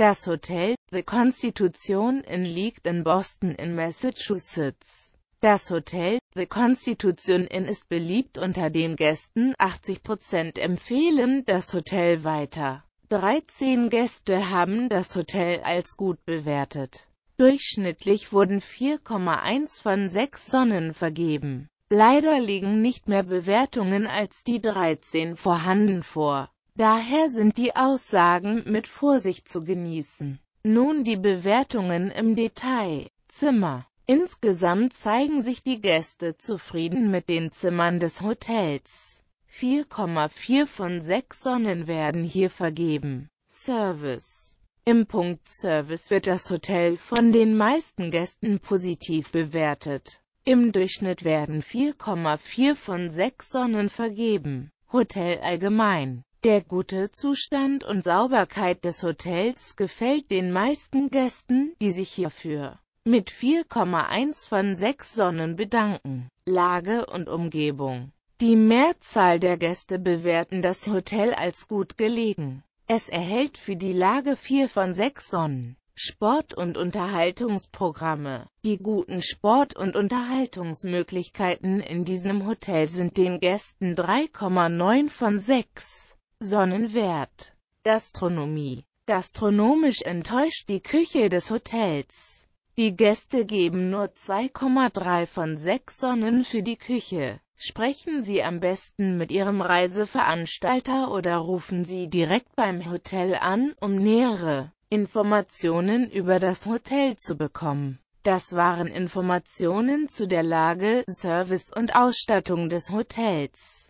Das Hotel, The Constitution Inn liegt in Boston in Massachusetts. Das Hotel, The Constitution Inn ist beliebt unter den Gästen, 80% empfehlen das Hotel weiter. 13 Gäste haben das Hotel als gut bewertet. Durchschnittlich wurden 4,1 von 6 Sonnen vergeben. Leider liegen nicht mehr Bewertungen als die 13 vorhanden vor. Daher sind die Aussagen mit Vorsicht zu genießen. Nun die Bewertungen im Detail. Zimmer. Insgesamt zeigen sich die Gäste zufrieden mit den Zimmern des Hotels. 4,4 von 6 Sonnen werden hier vergeben. Service. Im Punkt Service wird das Hotel von den meisten Gästen positiv bewertet. Im Durchschnitt werden 4,4 von 6 Sonnen vergeben. Hotel allgemein. Der gute Zustand und Sauberkeit des Hotels gefällt den meisten Gästen, die sich hierfür mit 4,1 von 6 Sonnen bedanken. Lage und Umgebung Die Mehrzahl der Gäste bewerten das Hotel als gut gelegen. Es erhält für die Lage 4 von 6 Sonnen. Sport- und Unterhaltungsprogramme Die guten Sport- und Unterhaltungsmöglichkeiten in diesem Hotel sind den Gästen 3,9 von 6 Sonnenwert. Gastronomie. Gastronomisch enttäuscht die Küche des Hotels. Die Gäste geben nur 2,3 von 6 Sonnen für die Küche. Sprechen Sie am besten mit Ihrem Reiseveranstalter oder rufen Sie direkt beim Hotel an, um nähere Informationen über das Hotel zu bekommen. Das waren Informationen zu der Lage, Service und Ausstattung des Hotels.